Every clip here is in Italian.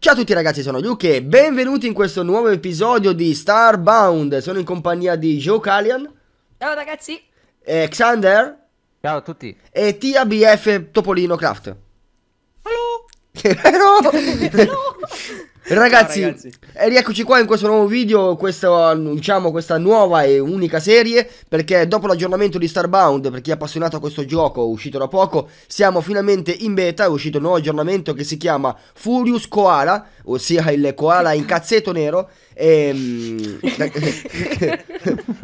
Ciao a tutti ragazzi, sono Luke e benvenuti in questo nuovo episodio di Starbound. Sono in compagnia di Joe Kalian. Ciao ragazzi. E Xander. Ciao a tutti. E TABF Topolino Craft. Hello. Hello. Hello. Ragazzi, Ciao, ragazzi, eh, rieccoci qua in questo nuovo video, questa, annunciamo questa nuova e unica serie perché dopo l'aggiornamento di Starbound, per chi è appassionato a questo gioco uscito da poco, siamo finalmente in beta, è uscito un nuovo aggiornamento che si chiama Furious Koala, ossia il koala in cazzetto nero e, ehm,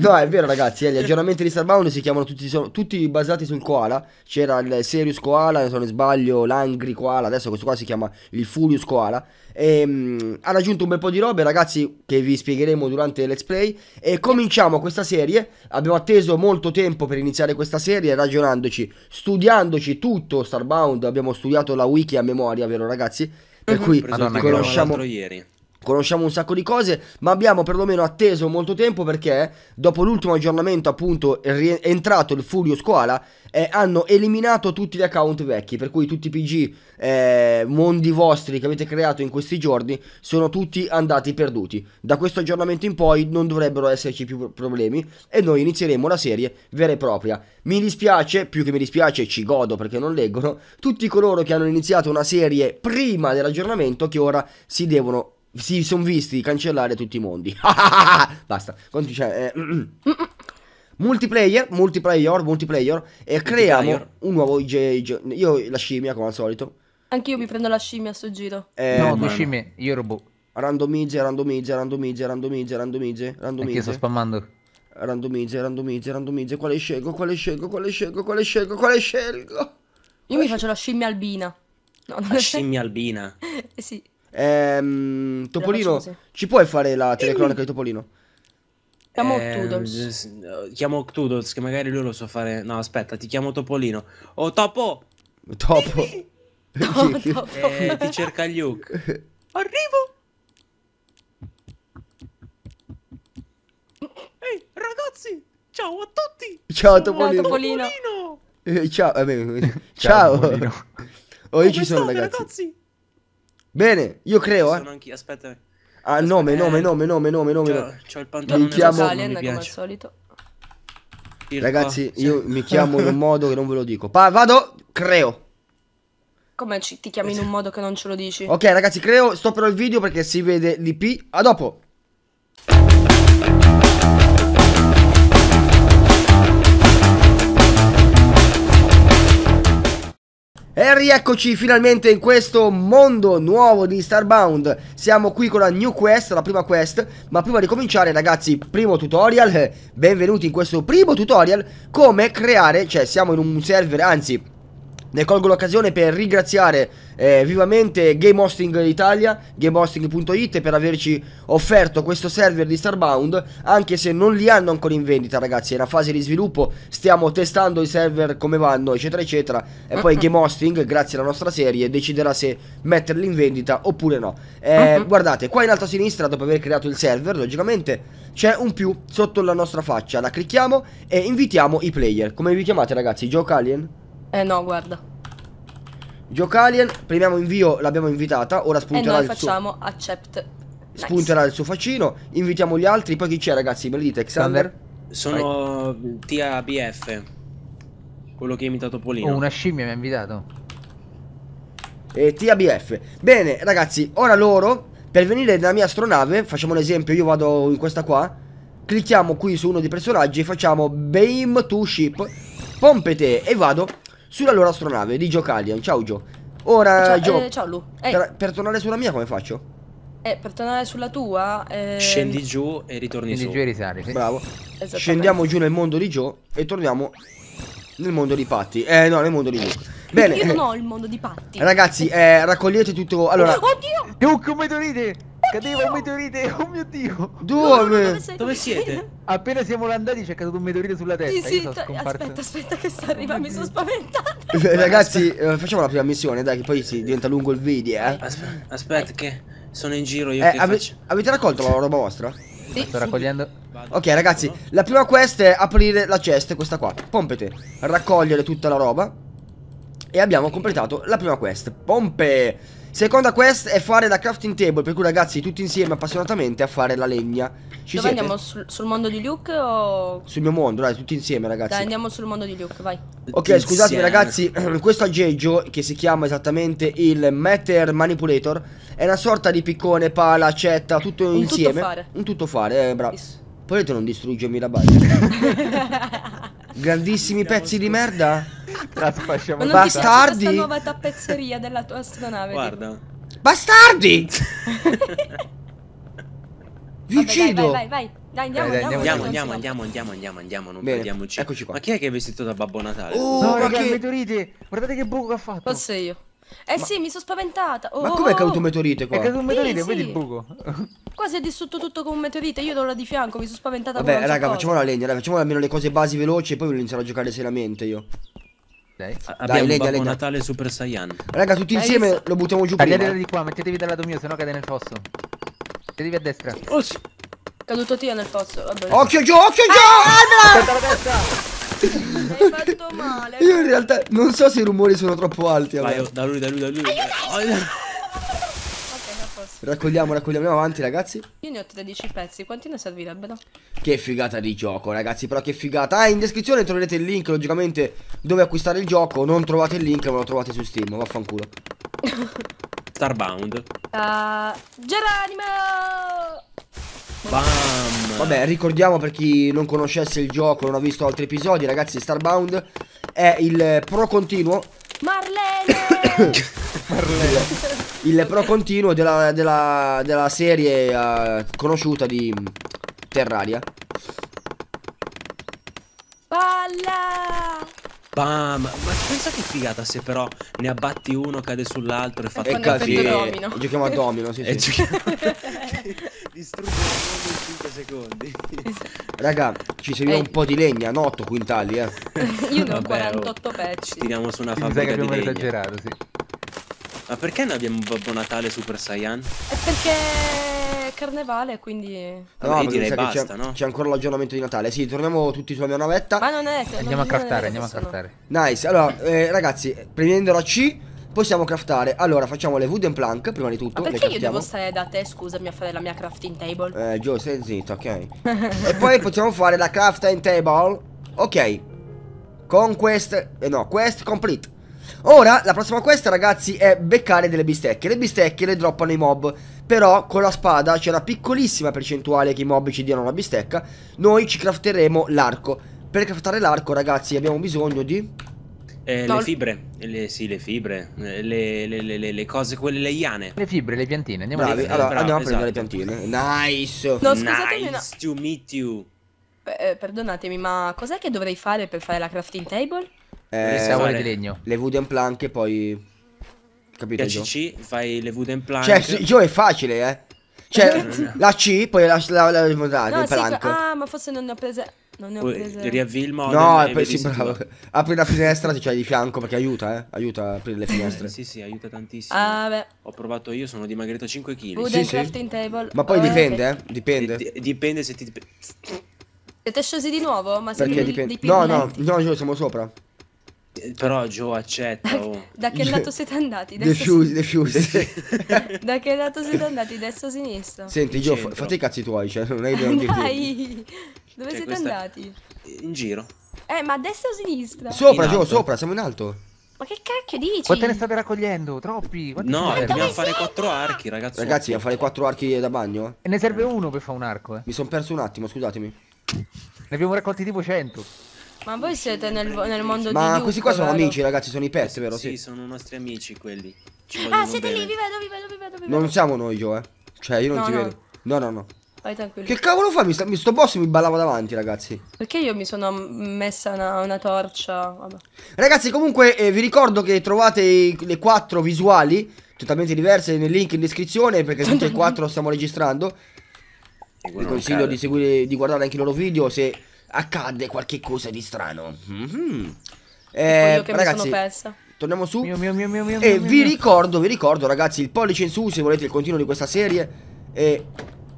no, è vero ragazzi, eh, gli aggiornamenti di Starbound si chiamano tutti, sono, tutti basati sul koala. C'era il Serious Koala, se non sbaglio, l'Angry Koala, adesso questo qua si chiama il Furious Koala. E, mh, hanno aggiunto un bel po' di robe ragazzi che vi spiegheremo durante Let's Play. E cominciamo questa serie. Abbiamo atteso molto tempo per iniziare questa serie ragionandoci, studiandoci tutto Starbound. Abbiamo studiato la wiki a memoria, vero ragazzi? Per mhm. cui Madonna, conosciamo... Ieri conosciamo un sacco di cose, ma abbiamo perlomeno atteso molto tempo perché dopo l'ultimo aggiornamento appunto è entrato il Furio Squala eh, hanno eliminato tutti gli account vecchi, per cui tutti i PG eh, mondi vostri che avete creato in questi giorni sono tutti andati perduti. Da questo aggiornamento in poi non dovrebbero esserci più problemi e noi inizieremo la serie vera e propria. Mi dispiace, più che mi dispiace ci godo perché non leggono, tutti coloro che hanno iniziato una serie prima dell'aggiornamento che ora si devono si sono visti cancellare tutti i mondi. Basta. Cioè, eh, multiplayer, multiplayer, multiplayer. E creiamo un nuovo IJ. Io la scimmia, come al solito. Anch'io mi prendo la scimmia a sto giro. Eh, no, due scimmie, io robot. Randomizza, randomizza, randomizza, randomizza, randomizza, randomizza. Io sto spammando. Randomizza, randomizza, randomizza. Quale scelgo, quale scelgo, quale scelgo, quale scelgo, quale scelgo? Io quale mi faccio la scimmia albina. No, la scimmia albina. eh sì. Ehm, Topolino, ci puoi fare la ehm, telecronaca di Topolino? Chiamo eh, eh Chiamo Octudors, che magari lui lo so fare. No, aspetta, ti chiamo Topolino. Oh, Topo! Topo. topo. Eh, ti cerca Luke. Arrivo! Ehi, ragazzi! Ciao a tutti! Ciao, Topolino! Ciao, Topolino! Eh, ciao, eh, ciao. ciao Topolino. Oh, io Come ci sono, state, ragazzi? ragazzi? Bene, io creo, eh. Sono anch'io, aspetta. Ah, nome, nome, eh. nome, nome, nome, nome. C'ho, c'ho il pantalone mi chiamo... Alien, mi come al solito. Irco, Ragazzi, sì. io mi chiamo in un modo che non ve lo dico. Pa vado, creo. Come ci, ti chiami in un modo che non ce lo dici? Ok, ragazzi, creo, sto però il video perché si vede l'IP. A dopo. rieccoci finalmente in questo mondo nuovo di Starbound Siamo qui con la new quest, la prima quest Ma prima di cominciare ragazzi, primo tutorial Benvenuti in questo primo tutorial Come creare, cioè siamo in un server, anzi ne colgo l'occasione per ringraziare eh, vivamente Game Hosting Italia, gamehosting.it per averci offerto questo server di Starbound, anche se non li hanno ancora in vendita ragazzi, è una fase di sviluppo, stiamo testando i server come vanno eccetera eccetera e poi Game Hosting, grazie alla nostra serie, deciderà se metterli in vendita oppure no. Eh, uh mm-hmm. -huh. Guardate, qua in alto a sinistra dopo aver creato il server, logicamente c'è un più sotto la nostra faccia, la clicchiamo e invitiamo i player. Come vi chiamate ragazzi? Joe Alien? Eh no, guarda. Jokalian, premiamo invio, l'abbiamo invitata, ora eh, spunterà il suo... E noi facciamo accept. Spunterà nice. il suo facino, invitiamo gli altri, poi chi c'è ragazzi? Me lo dite, Xander? Sono TABF. quello che ha imitato Polino. Oh, una scimmia mi ha invitato. E TABF. Bene, ragazzi, ora loro, per venire nella mia astronave, facciamo un esempio, io vado in questa qua, clicchiamo qui su uno dei personaggi, facciamo BAME to SHIP, pompete e vado sulla loro astronave di Giocalion. Ciao Gio. Ora ciao, Gio. Eh, ciao Lu. Per, per, tornare sulla mia come faccio? Eh, per tornare sulla tua... Eh... Scendi giù e ritorni Scendi su. giù e risali. Sì. Bravo. Scendiamo giù nel mondo di Gio e torniamo nel mondo di Patti. Eh, no, nel mondo di Luke. Bene. Io eh. non ho il mondo di Patti. Ragazzi, eh, raccogliete tutto... Allora... Oddio! Luke, come dorite? Cadeva un meteorite, oh mio dio! Dove? Dove, siete? Appena siamo andati c'è caduto un meteorite sulla testa. Sì, sì, aspetta, aspetta che sta arrivando, mi sono spaventata. Eh, eh, ragazzi, eh, facciamo la prima missione, dai, che poi si diventa lungo il video, eh. Aspetta, aspetta che sono in giro io eh, ave faccio? Avete raccolto la roba vostra? Sì. Sto raccogliendo. Ok, ragazzi, la prima quest è aprire la cesta, questa qua. Pompete, raccogliere tutta la roba. E abbiamo completato la prima quest. Pompe! Seconda quest è fare la crafting table, per cui ragazzi tutti insieme appassionatamente a fare la legna. Ci Dove siete? andiamo? Sul, sul, mondo di Luke o... Sul mio mondo, dai, tutti insieme ragazzi. Dai, andiamo sul mondo di Luke, vai. Ok, insieme. scusatemi ragazzi, questo aggeggio che si chiama esattamente il Matter Manipulator è una sorta di piccone, pala, accetta, tutto un insieme. Tutto fare. Un tutto fare, eh, bravo. Potete non distruggermi la base. Grandissimi pezzi di merda? Ah, ma Bastardi? Questa nuova tappezzeria della tua astronave. Guarda. Bastardi! Vi uccido! Vai, vai, vai. Dai, andiamo, dai, dai, andiamo, andiamo, andiamo, andiamo, andiamo, andiamo, non Bene. perdiamoci. Eccoci qua. Ma chi è che è vestito da Babbo Natale? Oh, no, raga, che... vedete, guardate che buco che ha fatto. Forse io. Eh ma... sì, mi sono spaventata. Oh, ma come è caduto un meteorite qua? È caduto un meteorite, sì, vedi sì. il buco. Qua si è distrutto tutto con un meteorite, io ero là di fianco, mi sono spaventata. Vabbè, raga, cosa. facciamo la legna, raga, facciamo almeno le cose basi veloci e poi inizierò a giocare seriamente io. Dai, Dai abbiamo legna, legna. Natale Super Saiyan. Raga, tutti insieme visto? lo buttiamo giù Tagliate prima. di qua, mettetevi dal lato mio, sennò cade nel fosso. Mettetevi a destra. Oh, sì. Caduto io nel fosso, vabbè. Occhio giù, occhio giù! Ah, la no! Hai fatto male. Io in realtà non so se i rumori sono troppo alti. Vai, da lui, da lui, da lui. Raccogliamo, raccogliamo avanti, ragazzi. Io ne ho 13 pezzi, quanti ne servirebbero? Che figata di gioco, ragazzi, però che figata. Ah, in descrizione troverete il link, logicamente, dove acquistare il gioco. Non trovate il link, ma lo trovate su Steam, vaffanculo. Starbound. Uh, Geronimo! Bam. Vabbè, ricordiamo per chi non conoscesse il gioco, non ha visto altri episodi, ragazzi, Starbound è il pro continuo. Marlene! Marlene. Il pro continuo della, della, della serie uh, conosciuta di Terraria. Balla! Bam! Ma pensa che figata se però ne abbatti uno, cade sull'altro e fa... E così. Domino. Giochiamo a domino, sì, sì. Giochiamo... Distrugge il mondo in 5 secondi. Esatto. Raga, ci serviva un po' di legna, no 8 quintali, eh. Io ne ho 48 pezzi. Ci tiriamo su una fabbrica di legna. esagerato, sì. Ma perché non abbiamo Babbo Natale Super Saiyan? È perché carnevale, quindi... Allora, no, direi basta, c'è, no? C'è ancora l'aggiornamento di Natale. Sì, torniamo tutti sulla mia navetta. Ma non è... Andiamo a craftare, andiamo a craftare. Nice, allora, eh, ragazzi, prendendo la C... Possiamo craftare Allora facciamo le wooden plank Prima di tutto Ma perché io devo stare da te Scusami a fare la mia crafting table Eh Gio stai zitto ok E poi possiamo fare la crafting table Ok Con quest Eh no quest complete Ora, la prossima quest, ragazzi, è beccare delle bistecche. Le bistecche le droppano i mob. Però con la spada c'è una piccolissima percentuale che i mob ci diano una bistecca. Noi ci crafteremo l'arco. Per craftare l'arco, ragazzi, abbiamo bisogno di... Eh, le fibre, eh, le, sì, le fibre, eh, le, le, le, cose, quelle, le iane. Le fibre, le piantine, andiamo, Bravi, allora, bravo, andiamo a esatto. prendere le piantine. Nice! No, nice no. to meet you. eh, perdonatemi, ma cos'è che dovrei fare per fare la crafting table? Eh, tavole di legno. Le wood and plank e poi... Capito? CC, fai le wood and plank. Cioè, sì, Gio è facile, eh. Cioè, la C, poi la, la, la, la, no, sì, cioè, plank. ah, ma forse non ne ho prese... Non ne ho prese... Riavvi il modo. No, e poi sì, bravo. Apri la finestra, se c'hai di fianco, perché aiuta, eh. Aiuta a aprire le finestre. sì, sì, aiuta tantissimo. Ah, beh. Ho provato io, sono dimagrito 5 kg. Wood sì, table. Ma poi oh, dipende, eh. Dipende. D dipende se ti... Siete scesi di nuovo? Ma siete dipende. Di no, no, no, io siamo sopra. Però Joe accetta. Oh. Da che lato siete andati? Defiusi, defiusi. da che lato siete andati? Destra o sinistra? Senti, Joe, fa- fate i cazzi tuoi, cioè non hai che non Dai! Dove cioè, siete questa... andati? In giro. Eh, ma a destra o sinistra? Sopra, Joe, sopra, siamo in alto. Ma che cacchio dici? Quante ne state raccogliendo? Troppi? Quante no, dobbiamo fare quattro archi, ragazzi. Ragazzi, dobbiamo fare quattro archi da bagno. E ne serve uno per fare un arco, eh. Mi sono perso un attimo, scusatemi. Ne abbiamo raccolti tipo 100. Ma voi siete nel, nel mondo Ma di Ma questi qua sono vero? amici, ragazzi, sono i pezzi, vero? Sì, sì sono nostri amici quelli. ah, siete bene. lì, vi vedo, vi vedo, vi vedo, vi vedo. Non siamo noi, Joe. Eh. Cioè, io non no, ti no. vedo. No, no, no. Vai tranquillo. Che cavolo fa? Mi, sto, mi sto boss mi ballavo davanti, ragazzi. Perché io mi sono messa una, una torcia? Vabbè. Ragazzi, comunque eh, vi ricordo che trovate i, le quattro visuali totalmente diverse nel link in descrizione perché tutte e quattro stiamo registrando. Vi consiglio di seguire di guardare anche i loro video se accadde qualche cosa di strano. Mm -hmm. eh, ragazzi, Torniamo su. Mio, mio, mio, e vi ricordo, vi ricordo, ragazzi, il pollice in su se volete il continuo di questa serie. E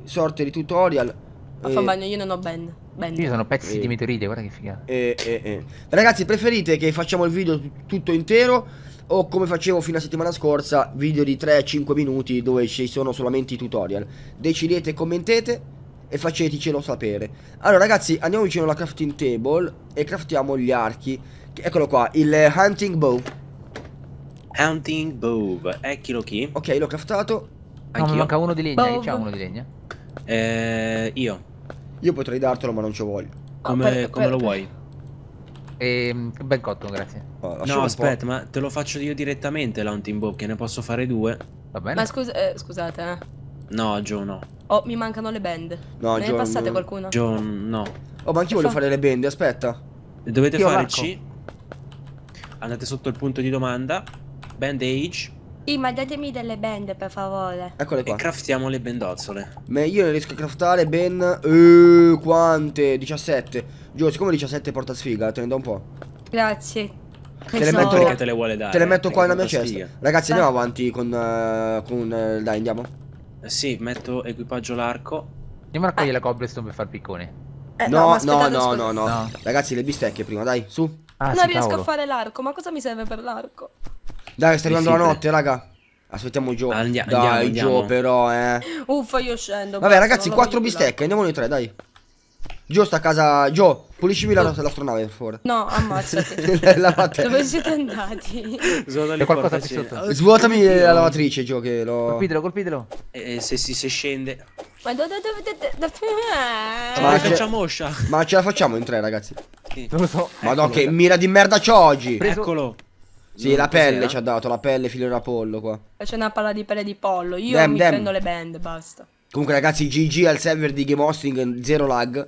sorte di tutorial. Ma e... fa bagno, io non ho ben. band. Io sono pezzi e... di meteorite, guarda che figata. E, ragazzi, preferite che facciamo il video tutto intero? o come facevo fino alla settimana scorsa, video di 3-5 minuti dove ci sono solamente i tutorial. Decidete, e commentate e faceticelo sapere. Allora ragazzi andiamo vicino alla crafting table e craftiamo gli archi. Eccolo qua, il hunting bow. Hunting bow, eccolo qui. Ok, l'ho craftato. Anch'io. No, manca uno di legna, c'è uno di legna? Eh, io. Io potrei dartelo ma non ci voglio. Come, no, per, come per, lo per. vuoi? Ehm, ben cotto, grazie. Oh, no, aspetta, ma te lo faccio io direttamente l'hunting bow, che ne posso fare due. Va bene. Ma scusa, eh, scusate, eh. No, Joe no. Oh, mi mancano le band. No, ne Joe. Ne passate qualcuna? Joe no. Oh, ma anche io voglio fa? fare le band, aspetta. Dovete io fare C. Andate sotto il punto di domanda. Band age. Sì, ma datemi delle band per favore. Eccole qua. E craftiamo le bendozzole. Ma io ne riesco a craftare ben. Eh, quante? 17. Giù, siccome 17 porta sfiga, te ne do un po'. Grazie. Te le, metto, te le, vuole dare, te le metto eh, qua nella mia cesta. Ragazzi, andiamo avanti con. Uh, con uh, dai, andiamo. Eh, sì, metto equipaggio l'arco. Andiamo a raccogliere la cobblestone per far piccone. Eh, no, no, aspettate, no, no, no, no, Ragazzi, le bistecche prima, dai, su. Ah, non riesco cavolo. a fare l'arco, ma cosa mi serve per l'arco? Dai, sta arrivando la notte, raga. Aspettiamo Gio. Andia dai, andiamo, Gio, andiamo. però, eh. Uffa, io scendo. Vabbè, basta, ragazzi, quattro bistecche, andiamo noi tre, dai. Gio sta a casa. Gio, pulisci la nostra astronave, per favore. No, ammazzati. la lavatrice. Dove siete andati? C'è qualcosa qui sotto. Svuotami la lavatrice, Gio, che lo. Colpitelo, colpitelo. Eh, se, si, se scende. Ma dove dove Ma facciamo oscia. Ma ce la facciamo in tre, ragazzi. Sì. Non lo so. Madonna, che mira di merda c'ho oggi. Eccolo. Sì, la pelle ci ha dato, la pelle filo da pollo qua. C'è una palla di pelle di pollo. Io damn, mi damn. prendo le band, basta. Comunque, ragazzi, GG al server di Game Hosting, zero lag.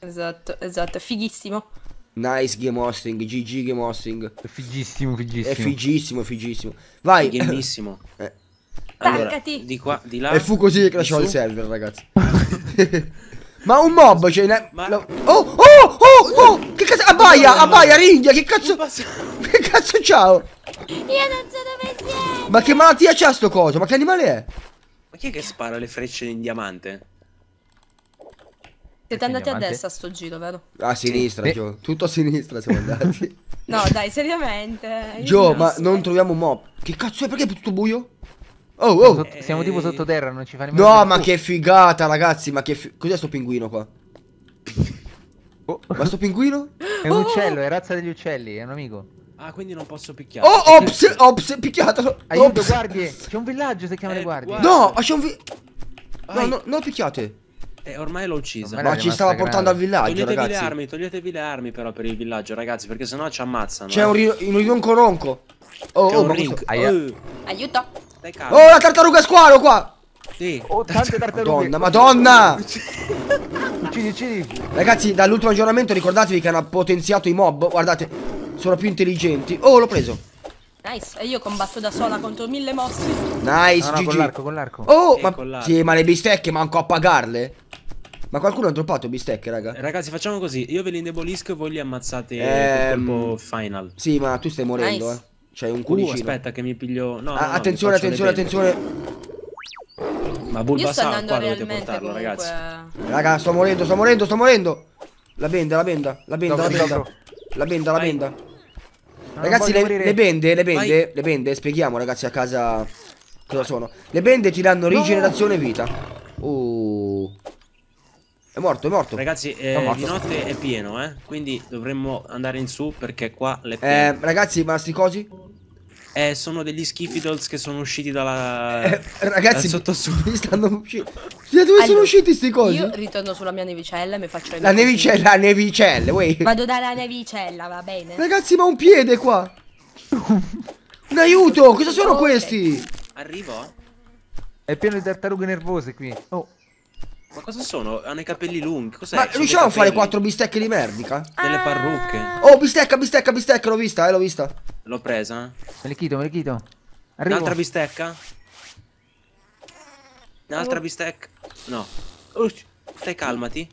Esatto, esatto, fighissimo. Nice game hosting, GG game hosting. È fighissimo, fighissimo. È fighissimo, fighissimo. Vai. Gamissimo. Eh. Allora, Taccati. di qua, di là. E fu così che crashò il server, ragazzi. Ma un mob, cioè... Ne... Ma... Oh, oh, oh, oh! Che cazzo... Abbaia, abbaia, ringhia, che cazzo... Che cazzo ciao? Io non so dove siete! Ma che malattia c'ha sto coso? Ma che animale è? Ma chi è che spara le frecce in diamante? Siete andati a destra a sto giro, vero? A sinistra, sì. Gio. Tutto a sinistra siamo andati. no, dai, seriamente. Eh, Gio, ma so. non troviamo un Mop. Che cazzo è? Perché è tutto buio? Oh, oh. oh. sotto, siamo tipo eh. sottoterra, non ci faremo No, ma che figata, ragazzi. Ma che fi... Cos'è sto pinguino qua? Oh. Ma sto pinguino? È un oh. uccello, è razza degli uccelli, è un amico. Ah, quindi non posso picchiare. Oh, ops, ops, picchiatelo. Aiuto, ops. guardie. C'è un villaggio se chiama eh, le guardie. Guarda. No, c'è un vi... No, no, no, picchiate. Eh, ormai l'ho ucciso. Ma ci stava portando grande. al villaggio. Toglietevi ragazzi. le armi, toglietevi le armi però per il villaggio, ragazzi, perché sennò ci ammazzano. C'è eh. un, ri un rinco ronco. Oh, oh, un rinco. Questo... Eh. Aiuto. Oh, la tartaruga squalo qua. Sì. Oh, tante tartarughe. Madonna, madonna. uccidi, uccidi. Ragazzi, dall'ultimo aggiornamento ricordatevi che hanno potenziato i mob. Guardate, sono più intelligenti. Oh, l'ho preso. Nice, e io combatto da sola contro mille mosse. Nice, no, no, GG. Con l'arco, con l'arco. Oh, eh, ma... Sì, ma le bistecche manco a pagarle. Ma qualcuno ha droppato bistecche, raga. Ragazzi, facciamo così. Io ve li indebolisco e voi li ammazzate ehm... colpo final. Sì, ma tu stai morendo, nice. eh. C'hai un culo. Uh, aspetta che mi piglio... No, ah, no, no, attenzione, attenzione, attenzione. Ma Bulbasaur qua dovete portarlo, comunque... ragazzi. Raga, sto morendo, sto morendo, sto morendo. La benda, la benda, la benda, la benda. La benda, la benda. Ah, ragazzi, le, le, bende, le bende, Vai. le bende, spieghiamo ragazzi a casa cosa sono. Le bende ti danno rigenerazione e vita. Uh. È morto, è morto. Ragazzi, eh, morto. di notte è pieno, eh. Quindi dovremmo andare in su perché qua le... Eh, ragazzi, ma sti cosi? Eh, sono degli schifidols che sono usciti dalla... Eh, ragazzi, dal mi stanno uscendo... Cioè, da dove allora, sono usciti sti cosi? Io ritorno sulla mia nevicella e mi faccio... La nevicella, la nevicella, wey. Vado dalla nevicella, va bene. Ragazzi, ma un piede qua. Un aiuto, cosa sono okay. questi? Arrivo? È pieno di tartarughe nervose qui. Oh. Ma cosa sono? Hanno i capelli lunghi. Cos'è? Ma riusciamo a fare quattro bistecche di merdica? Delle parrucche. Oh, bistecca, bistecca, bistecca, l'ho vista, eh, l'ho vista. L'ho presa. Me le chiedo, me le chiedo. Un'altra bistecca? Un'altra bistecca? No. stai calmati.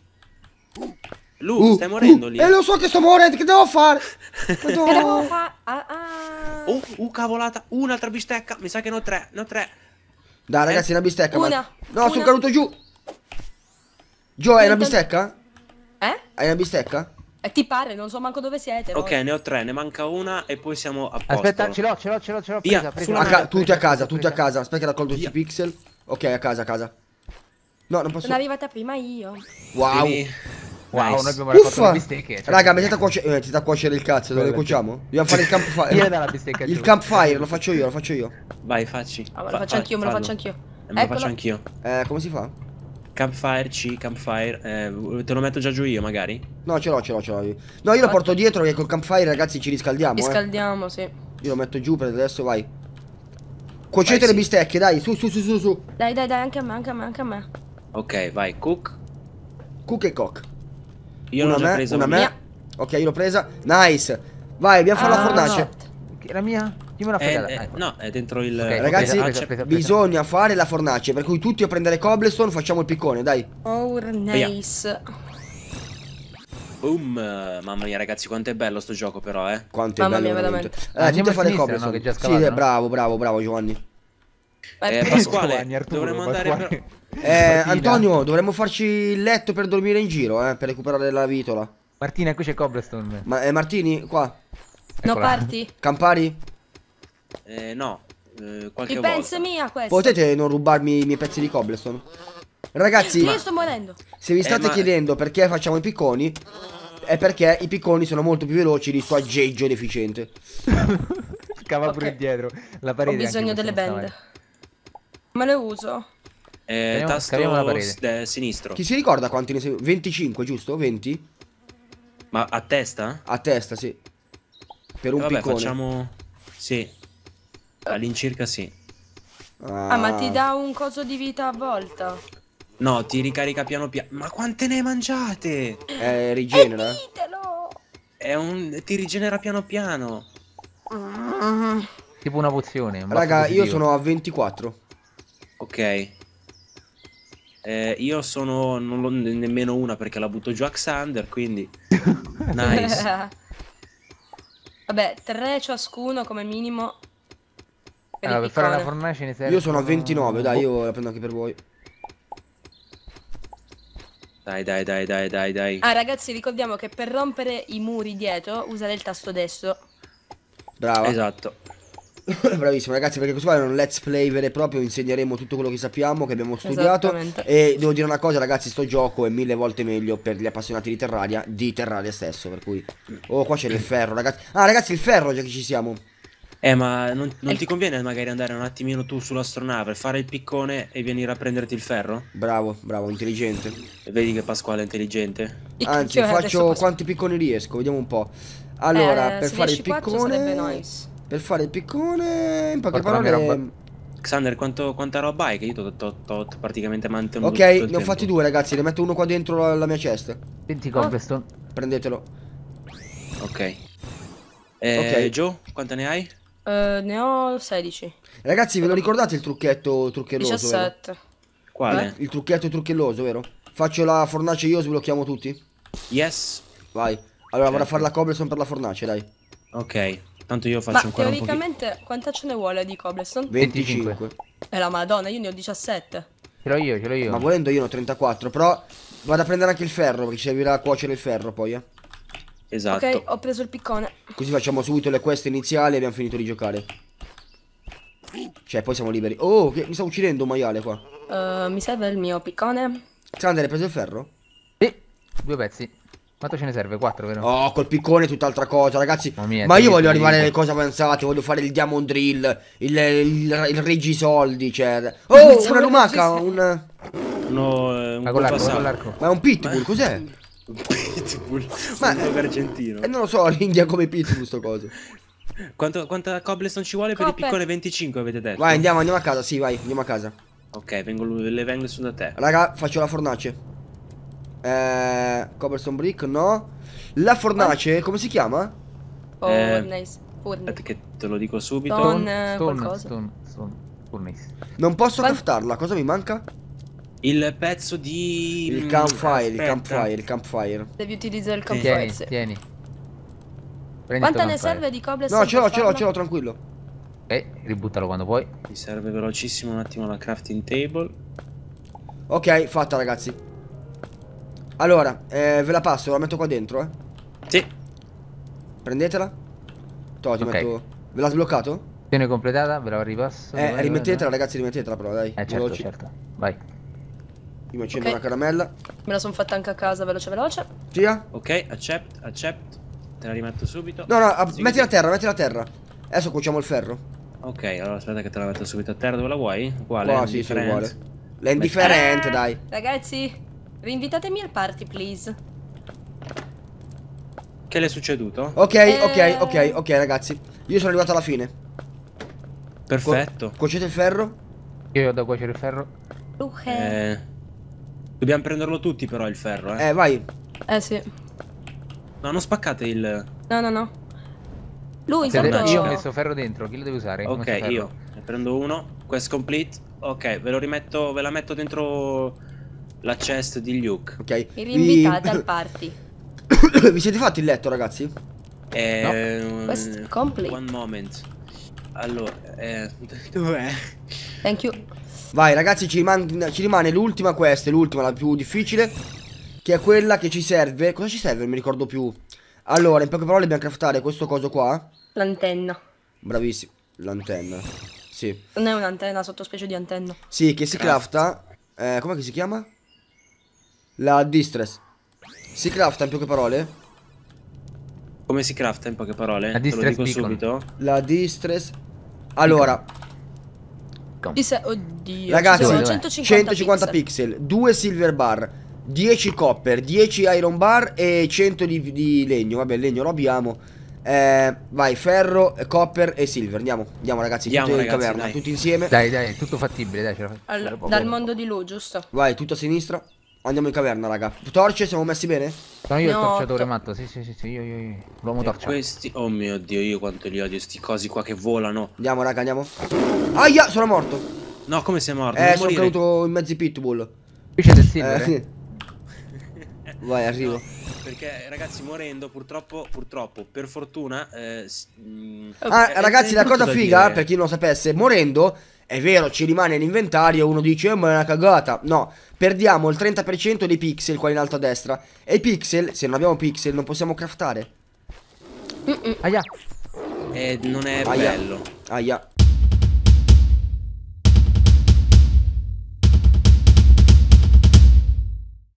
Lu, uh, stai morendo uh, lì. E eh, lo so che sto morendo, che devo fare? che devo fare? Ah, ah. Oh, uh, cavolata. Un'altra bistecca. Mi sa che ne ho tre, ne ho tre. Dai, ragazzi, una bistecca. Una. Ma... No, una. sono caduto giù. Gio, hai una bistecca? Eh? Hai una bistecca? Eh, ti pare, non so manco dove siete. Ok, voi. ne ho tre, ne manca una e poi siamo a posto. Aspetta, ce l'ho, ce l'ho, ce l'ho, ce l'ho presa, presa, presa, presa, Tutti a casa, tutti a casa. Aspetta che raccolgo tutti i pixel. Ok, a casa, a casa. No, non posso. Sono arrivata prima io. Wow. Vieni. Wow, nice. noi abbiamo raccolto le bistecche. Cioè... Raga, mettete a, cuoce... eh, a cuocere il cazzo, dove lo cuociamo? Dobbiamo fare il campfire. dalla bistecca il campfire, lo faccio io, lo faccio io. Vai, facci. Ah, ma lo faccio anch'io, me lo faccio anch'io. Me lo faccio anch'io. Eh, come si fa? Campfire C, campfire. Eh, te lo metto già giù io, magari? No, ce l'ho, ce l'ho, ce l'ho. No, io lo porto dietro che col campfire, ragazzi, ci riscaldiamo. Eh. Riscaldiamo, eh. sì. Io lo metto giù per adesso, vai. Cuocete vai, le sì. bistecche, dai, su, su, su, su, su. Dai, dai, dai, anche a me, anche a me, anche a me. Ok, vai, cook. Cook e cock. Io l'ho già presa una me. Mia. Ok, io l'ho presa. Nice. Vai, abbiamo ah, la fornace. No. Esatto. La mia? Dimmi una eh, fregata. Eh, no, è dentro il. Okay, ragazzi, okay, aspetta, aspetta, bisogna fare la fornace. Per cui tutti a prendere cobblestone, facciamo il piccone, dai. Oh, nice. Boom. Um, mamma mia, ragazzi, quanto è bello sto gioco, però, eh. Quanto Mamma è bello, mia, veramente. veramente. Eh, ah, tutti a fare cobblestone. No, sì, no? bravo, bravo, bravo, Giovanni. Eh, eh Pasquale, Arturo, dovremmo Pasquale. andare per... Eh, Antonio, dovremmo farci il letto per dormire in giro, eh, per recuperare la vitola. Martina, qui c'è Cobblestone. Ma, eh, Martini, qua. Eccola. No, parti. Campari? Eh, no. Eh, qualche Ripensa volta. mia questo. Potete non rubarmi i miei pezzi di cobblestone? Ragazzi, ma... io sto morendo. Se vi eh, state eh, ma... chiedendo perché facciamo i picconi, è perché i picconi sono molto più veloci di suo aggeggio deficiente. Cava okay. pure dietro la parete. Ho bisogno delle bende. Ma le uso. Eh, Andiamo, tasto la eh, sinistro. Chi si ricorda quanti ne sei? 25, giusto? 20? Ma a testa? A testa, sì. Per un eh, vabbè, piccone. facciamo... Sì. All'incirca sì. Ah. ah. ma ti ah. dà un coso di vita a volta. No, ti ricarica piano piano. Ma quante ne hai mangiate? Eh, rigenera. E eh, ditelo! È un... ti rigenera piano piano. Tipo una pozione. Un Raga, io sono a 24. Ok. Eh, io sono... non l'ho nemmeno una perché la butto giù a Xander, quindi... nice. Vabbè, tre ciascuno come minimo allora, per fare una fornace ne serve. Io sono a 29, dai, io boh. la prendo anche per voi. Dai, dai, dai, dai, dai, dai. Ah, ragazzi, ricordiamo che per rompere i muri dietro usare il tasto destro. Bravo. Esatto. Bravissimo ragazzi perché questo qua è un let's play vero e proprio Insegneremo tutto quello che sappiamo Che abbiamo studiato E devo dire una cosa ragazzi Sto gioco è mille volte meglio Per gli appassionati di Terraria Di Terraria stesso Per cui Oh qua c'è il ferro ragazzi Ah ragazzi il ferro già che ci siamo eh, ma non, non eh, ti conviene magari andare un attimino tu sull'astronave, fare il piccone e venire a prenderti il ferro? Bravo, bravo, intelligente. E vedi che Pasquale è intelligente. E Anzi, faccio Pasquale. quanti picconi riesco, vediamo un po'. Allora, eh, per fare il piccone... Nice. Per fare il piccone, in poche Quattro parole... Xander, quanto, quanta roba hai? Che io ho praticamente mantenuto Ok, ne ho fatti due, ragazzi. Ne metto uno qua dentro la, la mia cesta. 20 Corbeston. Prendetelo. Ok. Eh, ok. Joe, quanta ne hai? Uh, ne ho 16. Ragazzi, ve lo ricordate il trucchetto trucchelloso? 17. Quale? Eh? Il trucchetto trucchelloso, vero? Faccio la fornace io, sblocchiamo tutti? Yes. Vai. Allora, certo. vado a certo. fare la cobblestone per la fornace, dai. Ok. Tanto io faccio Ma ancora teoricamente, quanta ce ne vuole di cobblestone? 25. E la madonna, io ne ho 17. Ce l'ho io, ce l'ho io. Ma volendo io ne ho 34, però vado a prendere anche il ferro, perché ci servirà a cuocere il ferro poi, eh. Esatto. Ok, ho preso il piccone. Così facciamo subito le quest iniziali e abbiamo finito di giocare. Cioè, poi siamo liberi. Oh, che... mi sta uccidendo un maiale qua. Uh, mi serve il mio piccone. Xander, hai preso il ferro? Sì, due pezzi. Quanto ce ne serve? Quattro, vero? Oh, col piccone è tutt'altra cosa, ragazzi. mia, ma io voglio arrivare alle cose avanzate, voglio fare il diamond drill, il, il, il regisoldi, cioè. Oh, una lumaca, un... No, è eh, un... Ma con l'arco, Ma è un pitbull, cos'è? Pitbull. Ma è argentino. Eh, non lo so, l'India come Pitbull sto coso. Quanto, quanta cobblestone ci vuole Coppe. per il piccone 25 avete detto? Vai andiamo, andiamo a casa, sì vai, andiamo a casa Ok, vengo, le vengo su da te Raga, faccio la fornace Eh, cobblestone brick, no La fornace, come si chiama? Fornace Aspetta che te lo dico subito Stone, stone, stone, stone, stone. Non posso craftarla, cosa mi manca? Il pezzo di... Il mm, campfire, il campfire, il campfire. Devi utilizzare il campfire. Tieni, sì. tieni. Prendi Quanta ne serve di cobble? No, ce l'ho, ce l'ho, ce l'ho, tranquillo. E eh, ributtalo quando puoi. Mi serve velocissimo un attimo la crafting table. Ok, fatta ragazzi. Allora, eh, ve la passo, la metto qua dentro, eh. Sì. Prendetela. Toh, ti okay. metto... Ve l'ha sbloccato? Piene completata, ve la ripasso. Eh, rimettetela, ragazzi, rimettetela però, dai. Eh, certo, veloci. certo. Vai. Io mi accendo okay. la caramella. Me la sono fatta anche a casa, veloce, veloce. Tia. Ok, accept, accept. Te la rimetto subito. No, no, sì, metti la terra, metti la terra. Adesso cuociamo il ferro. Ok, allora aspetta che te la metto subito a terra dove la vuoi? Uguale? No, sì, sì, uguale. L'indifferente, eh, dai. Ragazzi, rinvitatemi al party, please. Che le è succeduto? Ok, eh... ok, ok, ok, ragazzi. Io sono arrivato alla fine. Perfetto. Cu cuocete il ferro? Io ho da cuocere il ferro. Okay. Eh... Dobbiamo prenderlo tutti però il ferro, eh. Eh, vai. Eh, sì. No, non spaccate il... No, no, no. Lui, Se intanto... Io ho messo ferro dentro, chi lo deve usare? Ok, io. Ne prendo uno. Quest complete. Ok, ve lo rimetto, ve la metto dentro la chest di Luke. Ok. E rinvitate Vi... al party. Vi siete fatti il letto, ragazzi? Eh, no. Quest mm, complete. One moment. Allora, eh, dov'è? Thank you. Vai ragazzi ci, rimane, rimane l'ultima quest L'ultima la più difficile Che è quella che ci serve Cosa ci serve? Non mi ricordo più Allora in poche parole dobbiamo craftare questo coso qua L'antenna Bravissimo L'antenna Sì Non è un'antenna sottospecie di antenna Sì che si crafta eh, Com'è si chiama? La distress Si crafta in poche parole come si crafta in poche parole? La distress Te lo dico beacon. subito. La distress. Allora, Ecco. Se... Oddio. Ragazzi, sono 150, 150 pixel. pixel, 2 silver bar, 10 copper, 10 iron bar e 100 di, di legno. Vabbè, legno lo abbiamo. Eh, vai, ferro, copper e silver. Andiamo, andiamo ragazzi, andiamo, tutti ragazzi, in caverna, dai. tutti insieme. Dai, dai, tutto fattibile, dai, ce la facciamo. Allora, dal mondo di Lu, giusto? Vai, tutto a sinistra. Andiamo in caverna, raga. Torce, siamo messi bene? No, io no, il torciatore matto, sì, sì, sì, sì, io, io, io. L'uomo torcia. Questi, oh mio Dio, io quanto li odio, sti cosi qua che volano. Andiamo, raga, andiamo. Aia, sono morto. No, come sei morto? Eh, sono caduto in mezzo ai pitbull. Qui c'è del silver. Eh, Vai, arrivo. No, perché ragazzi, morendo, purtroppo, purtroppo, per fortuna... Eh, mm, ah, eh, ragazzi, la eh, cosa figa, dire. per chi non lo sapesse, morendo è vero, ci rimane l'inventario, e uno dice, eh, ma è una cagata. No, perdiamo il 30% dei pixel qua in alto a destra. E i pixel, se non abbiamo pixel, non possiamo craftare. Mm -mm. Aia. Eh, non è Aia. bello. Aia.